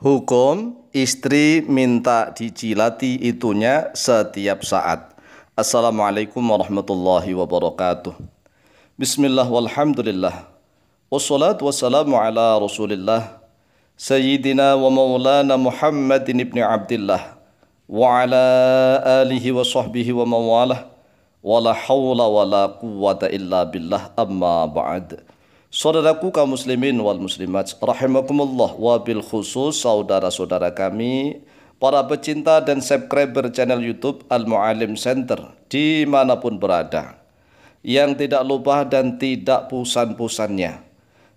Hukum istri minta dicilati itunya setiap saat. Assalamualaikum warahmatullahi wabarakatuh. Bismillah walhamdulillah. Wassalatu wassalamu ala rasulillah. Sayyidina wa maulana Muhammadin ibn Abdullah. Wa ala alihi wa sahbihi wa mawalah. Wa la hawla wa la quwwata illa billah amma ba'd. Saudaraku kaum muslimin wal muslimat rahimakumullah wabil khusus saudara-saudara kami para pecinta dan subscriber channel YouTube Al Muallim Center dimanapun berada yang tidak lupa dan tidak pusan-pusannya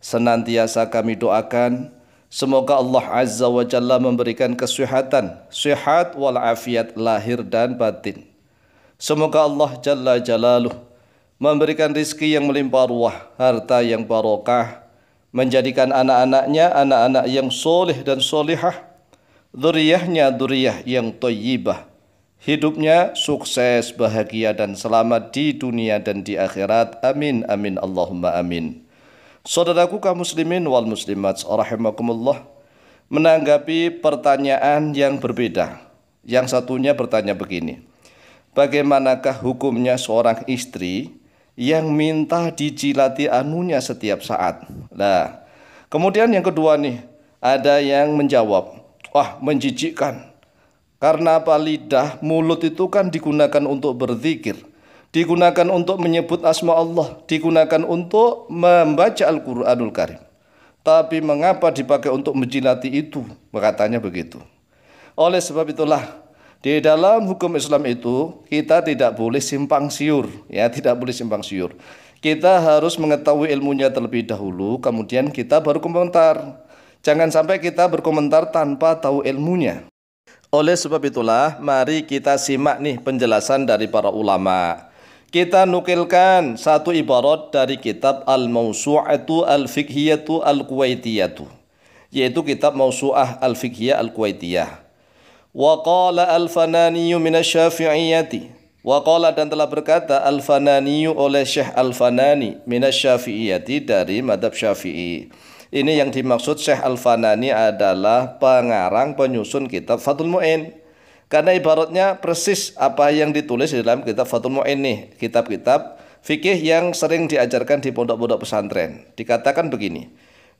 senantiasa kami doakan semoga Allah Azza wa Jalla memberikan kesehatan sehat wal afiat lahir dan batin semoga Allah Jalla Jalaluh memberikan rizki yang melimpah ruah, harta yang barokah, menjadikan anak-anaknya anak-anak yang soleh dan solehah, duriyahnya duriyah yang toyibah, hidupnya sukses, bahagia dan selamat di dunia dan di akhirat. Amin, amin, Allahumma amin. Saudaraku kaum muslimin wal muslimat rahimakumullah menanggapi pertanyaan yang berbeda. Yang satunya bertanya begini. Bagaimanakah hukumnya seorang istri yang minta dijilati anunya setiap saat. Nah, kemudian yang kedua nih, ada yang menjawab, "Wah, menjijikkan." Karena apa lidah, mulut itu kan digunakan untuk berzikir, digunakan untuk menyebut asma Allah, digunakan untuk membaca Al-Qur'anul Karim. Tapi mengapa dipakai untuk menjilati itu? Katanya begitu. Oleh sebab itulah di dalam hukum Islam itu kita tidak boleh simpang siur, ya tidak boleh simpang siur. Kita harus mengetahui ilmunya terlebih dahulu, kemudian kita baru komentar. Jangan sampai kita berkomentar tanpa tahu ilmunya. Oleh sebab itulah, mari kita simak nih penjelasan dari para ulama. Kita nukilkan satu ibarat dari kitab al mausuatu Al-Fiqhiyatu Al-Kuwaitiyatu, yaitu kitab mausu'ah Al-Fiqhiyah Al-Kuwaitiyah. Wa qala al-fananiyu minasyafi'iyyati. dan telah berkata al-fananiyu oleh Syekh al-Fanani minasyafi'iyyati dari madhab Syafi'i. Ini yang dimaksud Syekh Al-Fanani adalah pengarang penyusun kitab Fathul Mu'in. Karena ibaratnya persis apa yang ditulis di dalam kitab Fathul Mu'in nih, kitab-kitab fikih yang sering diajarkan di pondok-pondok pesantren. Dikatakan begini,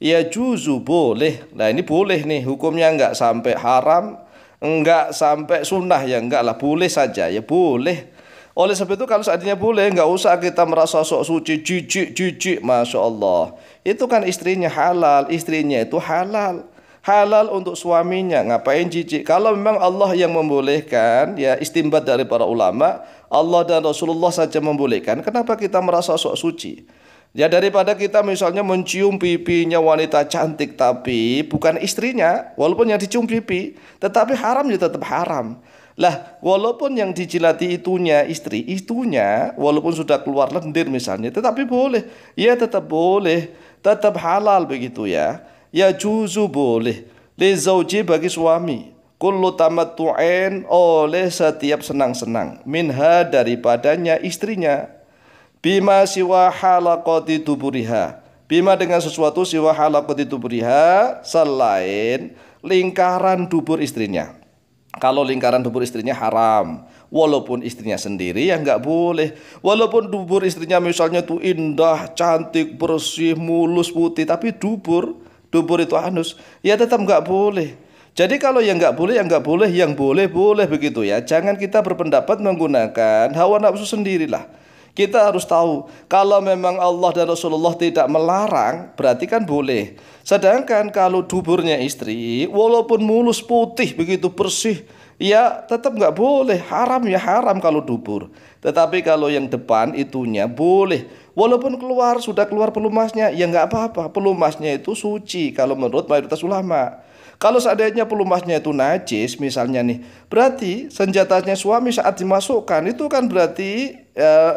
ya juzu boleh, nah ini boleh nih, hukumnya nggak sampai haram, enggak sampai sunnah ya enggak lah boleh saja ya boleh oleh sebab itu kalau seandainya boleh enggak usah kita merasa sok suci jijik jijik masya Allah itu kan istrinya halal istrinya itu halal halal untuk suaminya ngapain jijik kalau memang Allah yang membolehkan ya istimbat dari para ulama Allah dan Rasulullah saja membolehkan kenapa kita merasa sok suci Ya daripada kita misalnya mencium pipinya wanita cantik tapi bukan istrinya, walaupun yang dicium pipi, tetapi haram ya tetap haram. Lah, walaupun yang dijilati itunya istri, itunya walaupun sudah keluar lendir misalnya, tetapi boleh. Ya tetap boleh, tetap halal begitu ya. Ya juzu boleh. Li zauji bagi suami. Kullu tamattu'in oleh setiap senang-senang. Minha daripadanya istrinya bima siwa halakoti tuburiha bima dengan sesuatu siwa halakoti tuburiha selain lingkaran dubur istrinya kalau lingkaran dubur istrinya haram walaupun istrinya sendiri ya nggak boleh walaupun dubur istrinya misalnya tu indah cantik bersih mulus putih tapi dubur dubur itu anus ya tetap nggak boleh jadi kalau yang nggak boleh, yang nggak boleh, yang boleh, boleh begitu ya. Jangan kita berpendapat menggunakan hawa nafsu sendirilah. Kita harus tahu kalau memang Allah dan Rasulullah tidak melarang, berarti kan boleh. Sedangkan kalau duburnya istri, walaupun mulus putih begitu bersih, ya tetap nggak boleh. Haram ya haram kalau dubur. Tetapi kalau yang depan itunya boleh. Walaupun keluar sudah keluar pelumasnya, ya nggak apa-apa. Pelumasnya itu suci kalau menurut mayoritas ulama. Kalau seandainya pelumasnya itu najis misalnya nih, berarti senjatanya suami saat dimasukkan itu kan berarti eh,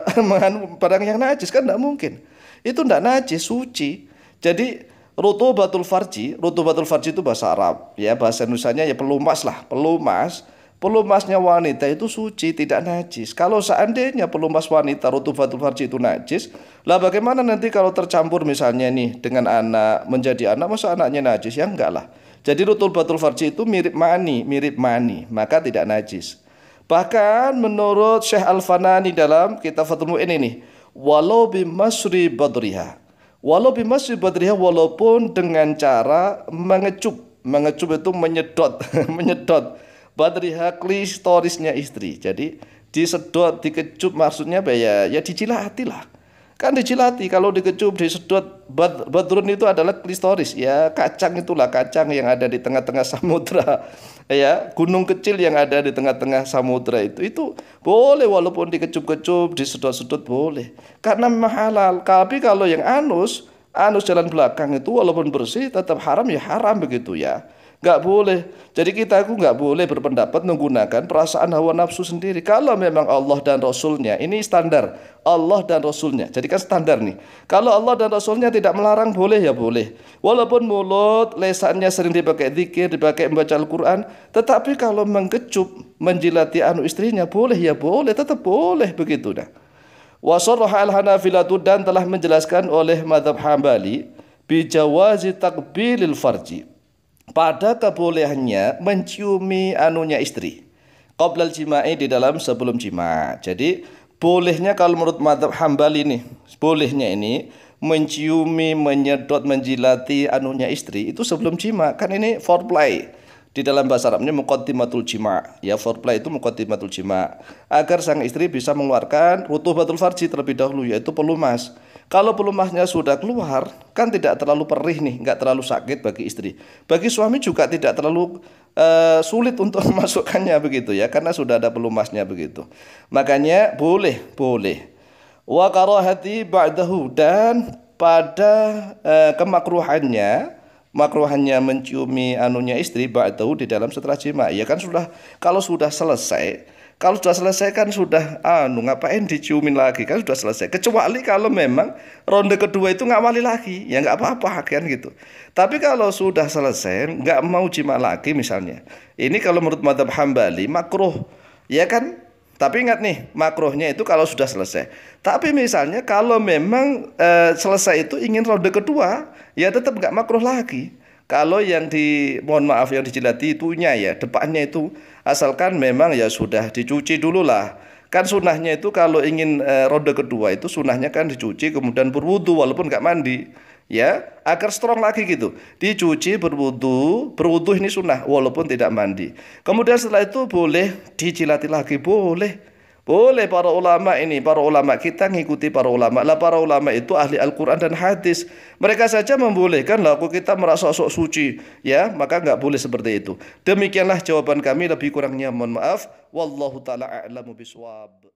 barang yang najis kan tidak mungkin. Itu tidak najis, suci. Jadi rutubatul farji, batul farji itu bahasa Arab ya, bahasa Indonesia ya pelumas lah, pelumas. Pelumasnya wanita itu suci, tidak najis. Kalau seandainya pelumas wanita batul farji itu najis, lah bagaimana nanti kalau tercampur misalnya nih dengan anak menjadi anak, masa anaknya najis? Ya enggak lah. Jadi rutul batul farji itu mirip mani, mirip mani, maka tidak najis. Bahkan menurut Syekh Al-Fanani dalam kitab Fathul Mu'in ini, walau bimasri badriha. Walau bimasri badriha walaupun dengan cara mengecup. Mengecup itu menyedot, menyedot. Badriha klitorisnya istri. Jadi disedot, dikecup maksudnya ya, ya? Ya hati lah Kan dicilati kalau dikecup, disedot. Badrun itu adalah klistoris ya, kacang itulah kacang yang ada di tengah-tengah samudra. Ya, gunung kecil yang ada di tengah-tengah samudra itu itu boleh walaupun dikecup-kecup, disedot-sedot boleh. Karena memang Tapi kalau yang anus, anus jalan belakang itu walaupun bersih tetap haram ya haram begitu ya. Nggak boleh. Jadi kita aku nggak boleh berpendapat menggunakan perasaan hawa nafsu sendiri. Kalau memang Allah dan Rasulnya, ini standar. Allah dan Rasulnya. Jadi kan standar nih. Kalau Allah dan Rasulnya tidak melarang, boleh ya boleh. Walaupun mulut, lesannya sering dipakai zikir, dipakai membaca Al-Quran. Tetapi kalau mengkecup, menjilati anu istrinya, boleh ya boleh. Tetap boleh begitu dah. Wasarrah al-Hanafilatu dan telah menjelaskan oleh madhab Hambali bijawazi takbilil farji pada kebolehannya menciumi anunya istri. Qoblal jima'i di dalam sebelum jima. Jadi bolehnya kalau menurut madhab hambal ini, bolehnya ini menciumi, menyedot, menjilati anunya istri itu sebelum jima. Kan ini foreplay. Di dalam bahasa Arabnya muqaddimatul jima. Ya foreplay itu muqaddimatul jima. Agar sang istri bisa mengeluarkan rutuh batul farji terlebih dahulu yaitu pelumas. Kalau pelumasnya sudah keluar, kan tidak terlalu perih nih, nggak terlalu sakit bagi istri. Bagi suami juga tidak terlalu uh, sulit untuk memasukkannya begitu ya, karena sudah ada pelumasnya begitu. Makanya boleh, boleh. Wa karohati ba'dahu dan pada uh, kemakruhannya makruhannya menciumi anunya istri ba'dahu di dalam setelah jima. Ya kan sudah kalau sudah selesai kalau sudah selesai kan sudah ah, anu ngapain diciumin lagi kan sudah selesai. Kecuali kalau memang ronde kedua itu ngawali lagi ya nggak apa-apa kan gitu. Tapi kalau sudah selesai nggak mau cima lagi misalnya. Ini kalau menurut madhab hambali makruh ya kan tapi ingat nih, makruhnya itu kalau sudah selesai. Tapi misalnya kalau memang e, selesai itu ingin ronde kedua, ya tetap nggak makruh lagi. Kalau yang di, mohon maaf yang dijilati itunya ya, depannya itu asalkan memang ya sudah dicuci dulu lah, kan sunnahnya itu kalau ingin e, roda kedua itu sunahnya kan dicuci kemudian berwudu walaupun nggak mandi ya agar strong lagi gitu dicuci berwudu berwudu ini sunnah walaupun tidak mandi kemudian setelah itu boleh dicilati lagi boleh boleh para ulama ini, para ulama kita ngikuti para ulama. Lah para ulama itu ahli Al-Qur'an dan hadis. Mereka saja membolehkan lah kita merasa sok suci, ya, maka nggak boleh seperti itu. Demikianlah jawaban kami lebih kurangnya mohon maaf. Wallahu taala a'lamu biswab.